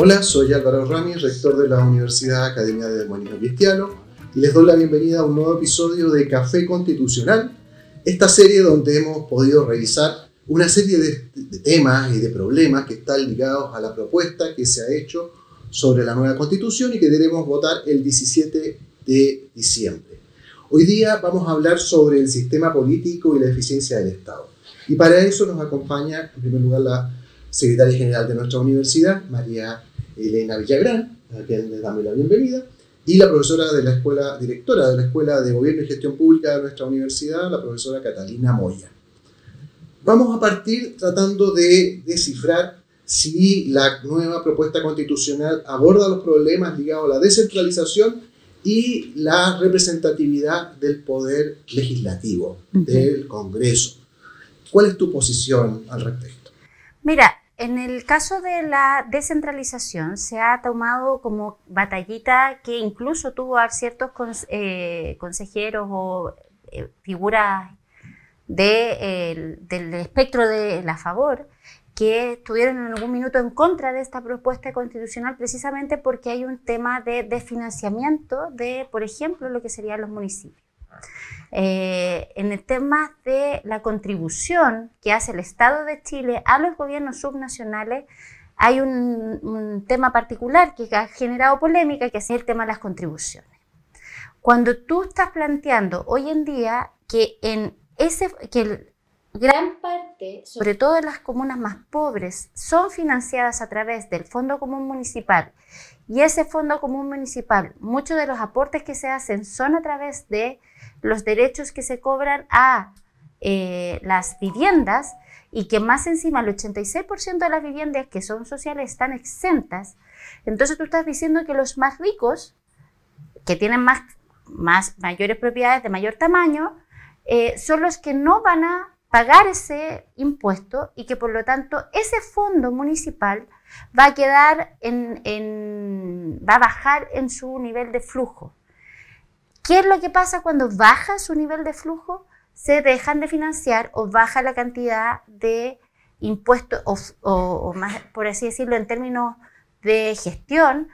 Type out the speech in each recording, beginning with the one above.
Hola, soy Álvaro Rami, rector de la Universidad Academia de Demonio Cristiano, y les doy la bienvenida a un nuevo episodio de Café Constitucional, esta serie donde hemos podido revisar una serie de, temas y de problemas que están ligados a la propuesta que se ha hecho sobre la nueva constitución y que debemos votar el 17 de diciembre. Hoy día vamos a hablar sobre el sistema político y la eficiencia del Estado. Y para eso nos acompaña, en primer lugar, la secretaria general de nuestra universidad, María Elena Villagrán, a quien damos la bienvenida, y la profesora de la escuela, directora de la Escuela de Gobierno y Gestión Pública de nuestra universidad, la profesora Catalina Moya. Vamos a partir tratando de descifrar si la nueva propuesta constitucional aborda los problemas ligados a la descentralización y la representatividad del poder legislativo, del Congreso. ¿Cuál es tu posición al respecto? Mira, en el caso de la descentralización, se ha tomado como batallita que incluso tuvo a ciertos eh, consejeros o eh, figuras del espectro de la favor que estuvieron en algún minuto en contra de esta propuesta constitucional precisamente porque hay un tema de desfinanciamiento de, por ejemplo, lo que serían los municipios. Eh, en el tema de la contribución que hace el Estado de Chile a los gobiernos subnacionales, hay un, tema particular que ha generado polémica, que es el tema de las contribuciones. Cuando tú estás planteando hoy en día que en ese que gran parte, sobre todo en las comunas más pobres, son financiadas a través del Fondo Común Municipal. Y ese Fondo Común Municipal, muchos de los aportes que se hacen son a través de los derechos que se cobran a eh, las viviendas y que más encima el 86% de las viviendas que son sociales están exentas. Entonces tú estás diciendo que los más ricos, que tienen más, más mayores propiedades de mayor tamaño, eh, son los que no van a pagar ese impuesto y que por lo tanto ese fondo municipal va a quedar en, va a bajar en su nivel de flujo. ¿Qué es lo que pasa cuando baja su nivel de flujo? Se dejan de financiar o baja la cantidad de impuestos, o, más, por así decirlo, en términos de gestión,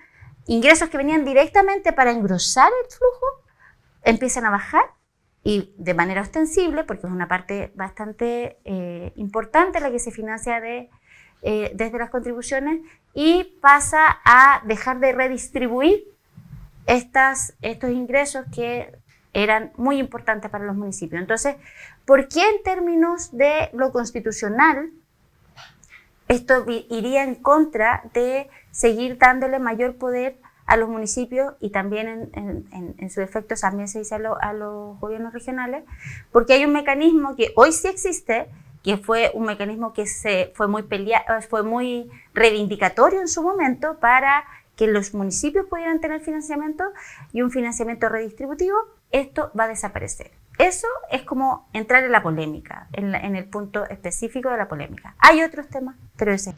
ingresos que venían directamente para engrosar el flujo, empiezan a bajar y de manera ostensible, porque es una parte bastante eh, importante la que se financia eh, desde las contribuciones, y pasa a dejar de redistribuir estos ingresos que eran muy importantes para los municipios. Entonces, ¿por qué en términos de lo constitucional esto iría en contra de seguir dándole mayor poder a los municipios y también en, sus efectos su también se dice a, los gobiernos regionales, porque hay un mecanismo que hoy sí existe, que fue un mecanismo que se, fue, muy fue muy reivindicatorio en su momento para que los municipios pudieran tener financiamiento y un financiamiento redistributivo, esto va a desaparecer. Eso es como entrar en la polémica, en, en el punto específico de la polémica. Hay otros temas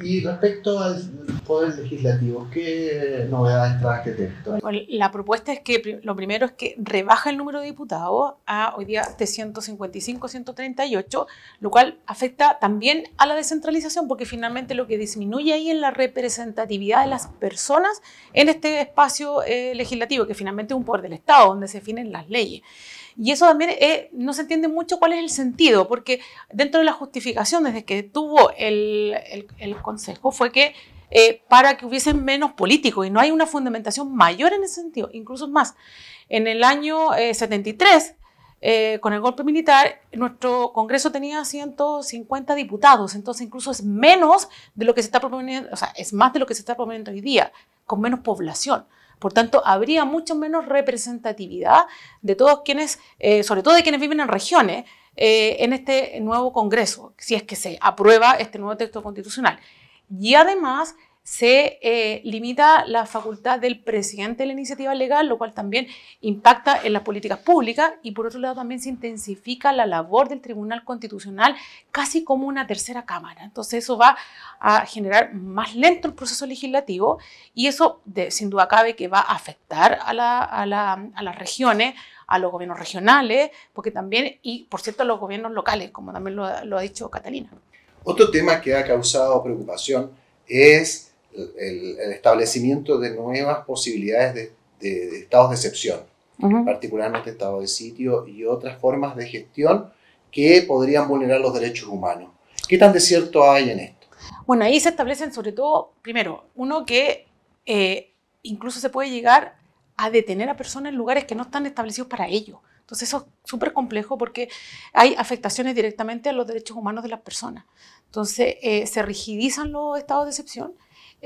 y respecto al Poder Legislativo, ¿qué novedades trae este texto? la propuesta es que lo primero es que rebaja el número de diputados a hoy día de 155 138, lo cual afecta también a la descentralización, porque finalmente lo que disminuye ahí es la representatividad de las personas en este espacio eh, legislativo, que finalmente es un poder del Estado, donde se definen las leyes. Y eso también eh, no se entiende mucho cuál es el sentido, porque dentro de la justificación, desde que tuvo el, el el, Consejo fue que eh, para que hubiesen menos políticos y no hay una fundamentación mayor en ese sentido, incluso más. En el año 73, eh, eh, con el golpe militar, nuestro Congreso tenía 150 diputados, entonces incluso es menos de lo que se está proponiendo, o sea, es más de lo que se está proponiendo hoy día, con menos población. Por tanto, habría mucho menos representatividad de todos quienes, sobre todo de quienes viven en regiones, eh, en este nuevo Congreso, si es que se aprueba este nuevo texto constitucional. Y además se eh, limita la facultad del presidente de la iniciativa legal, lo cual también impacta en las políticas públicas y por otro lado también se intensifica la labor del Tribunal Constitucional casi como una tercera cámara. Entonces eso va a generar más lento el proceso legislativo y eso sin duda cabe que va a afectar a, las regiones, a los gobiernos regionales, porque también, y por cierto, a los gobiernos locales, como también lo ha dicho Catalina. Otro tema que ha causado preocupación es el, establecimiento de nuevas posibilidades de, estados de excepción, particularmente estado de sitio y otras formas de gestión que podrían vulnerar los derechos humanos. ¿Qué tan desierto hay en esto? Bueno, ahí se establecen sobre todo, primero, uno que eh, incluso se puede llegar a detener a personas en lugares que no están establecidos para ello. Entonces eso es súper complejo porque hay afectaciones directamente a los derechos humanos de las personas. Entonces eh, se rigidizan los estados de excepción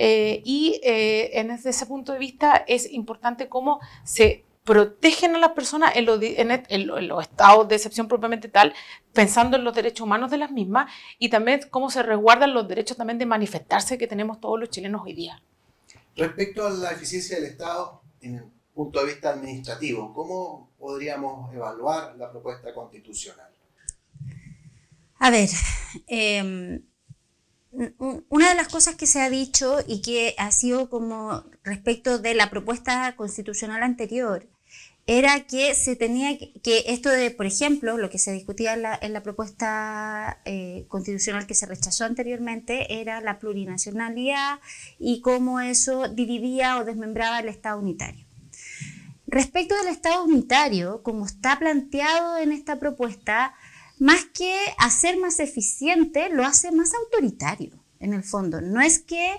eh, y eh, en desde ese punto de vista es importante cómo se protegen a las personas en, los estados de excepción propiamente tal, pensando en los derechos humanos de las mismas y también cómo se resguardan los derechos también de manifestarse que tenemos todos los chilenos hoy día. Respecto a la eficiencia del Estado en el punto de vista administrativo, ¿cómo podríamos evaluar la propuesta constitucional? A ver, em, una de las cosas que se ha dicho y que ha sido como respecto de la propuesta constitucional anterior era que se tenía que, esto de, por ejemplo, lo que se discutía en la, propuesta eh, constitucional que se rechazó anteriormente era la plurinacionalidad y cómo eso dividía o desmembraba el Estado unitario. Respecto del Estado unitario, como está planteado en esta propuesta, más que hacer más eficiente, lo hace más autoritario, en el fondo. No es que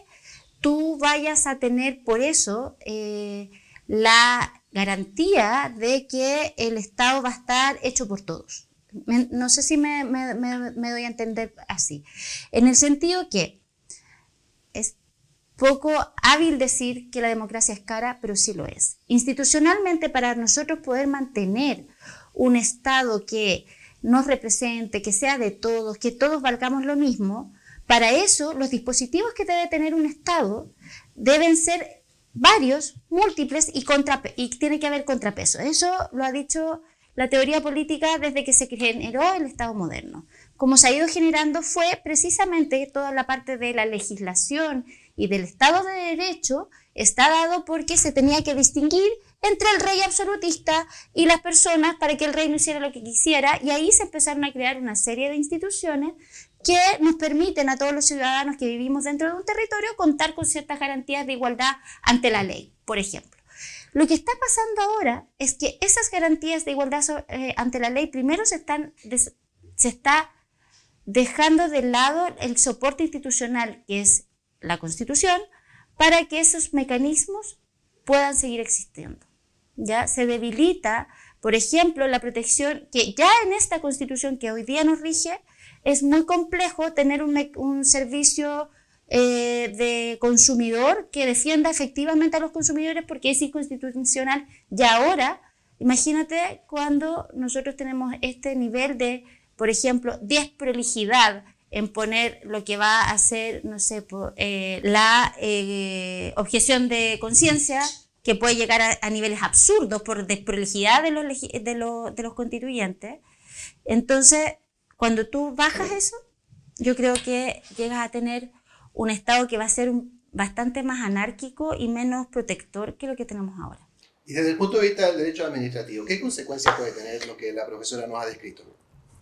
tú vayas a tener por eso eh, la garantía de que el Estado va a estar hecho por todos. no sé si me, doy a entender así. En el sentido que es poco hábil decir que la democracia es cara, pero sí lo es. Institucionalmente, para nosotros poder mantener un Estado que nos represente, que sea de todos, que todos valgamos lo mismo, para eso los dispositivos que debe tener un Estado deben ser varios, múltiples y, tiene que haber contrapeso. Eso lo ha dicho la teoría política desde que se generó el Estado moderno. Como se ha ido generando fue precisamente toda la parte de la legislación y del Estado de Derecho está dado porque se tenía que distinguir entre el rey absolutista y las personas para que el rey no hiciera lo que quisiera y ahí se empezaron a crear una serie de instituciones que nos permiten a todos los ciudadanos que vivimos dentro de un territorio contar con ciertas garantías de igualdad ante la ley, por ejemplo. Lo que está pasando ahora es que esas garantías de igualdad eh, ante la ley primero se, están se está dejando de lado el soporte institucional que es la Constitución para que esos mecanismos puedan seguir existiendo. ¿ya? Se debilita, por ejemplo, la protección que ya en esta constitución que hoy día nos rige, es muy complejo tener un, servicio eh, de consumidor que defienda efectivamente a los consumidores porque es inconstitucional. Y ahora, imagínate cuando nosotros tenemos este nivel de, por ejemplo, desprolijidad en poner lo que va a ser, no sé, eh, la eh, objeción de conciencia que puede llegar a, niveles absurdos por desprolijidad de los, de, los, de los constituyentes. Entonces, cuando tú bajas eso, yo creo que llegas a tener un Estado que va a ser bastante más anárquico y menos protector que lo que tenemos ahora. Y desde el punto de vista del derecho administrativo, ¿qué consecuencias puede tener lo que la profesora nos ha descrito?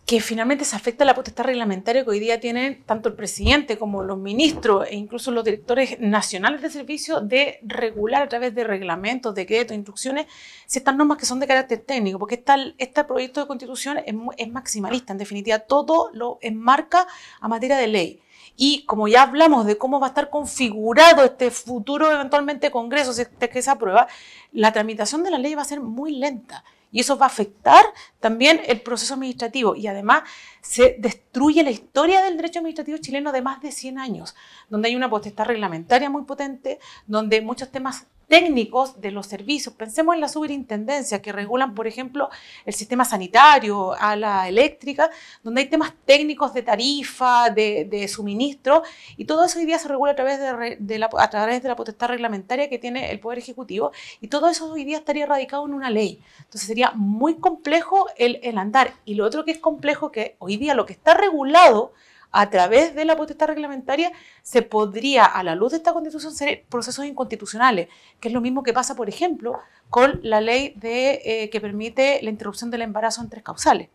que finalmente se afecta la potestad reglamentaria que hoy día tienen tanto el presidente como los ministros e incluso los directores nacionales de servicio de regular a través de reglamentos, decretos, instrucciones, si estas normas que son de carácter técnico, porque este proyecto de constitución es, es maximalista, en definitiva, todo lo enmarca a materia de ley. Y como ya hablamos de cómo va a estar configurado este futuro eventualmente Congreso, si es que se aprueba, la tramitación de la ley va a ser muy lenta. Y eso va a afectar también el proceso administrativo. Y además se destruye la historia del derecho administrativo chileno de más de 100 años, donde hay una potestad reglamentaria muy potente, donde muchos temas técnicos de los servicios. Pensemos en la superintendencia que regulan, por ejemplo, el sistema sanitario, a la eléctrica, donde hay temas técnicos de tarifa, de, suministro, y todo eso hoy día se regula a través de, la, a través de la potestad reglamentaria que tiene el Poder Ejecutivo, y todo eso hoy día estaría radicado en una ley. Entonces sería muy complejo el, el andar. Y lo otro que es complejo, que hoy día lo que está regulado, a través de la potestad reglamentaria, se podría, a la luz de esta constitución, ser procesos inconstitucionales, que es lo mismo que pasa, por ejemplo, con la ley eh, que permite la interrupción del embarazo en tres causales,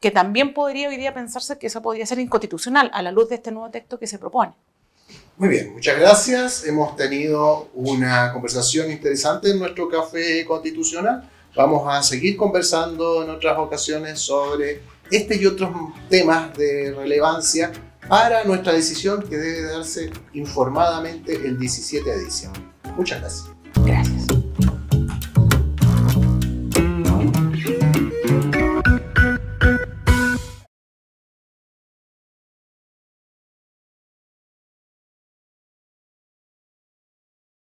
que también podría hoy día pensarse que eso podría ser inconstitucional a la luz de este nuevo texto que se propone. Muy bien, muchas gracias. Hemos tenido una conversación interesante en nuestro café constitucional. Vamos a seguir conversando en otras ocasiones sobre este y otros temas de relevancia para nuestra decisión que debe darse informadamente el 17 de diciembre. Muchas gracias.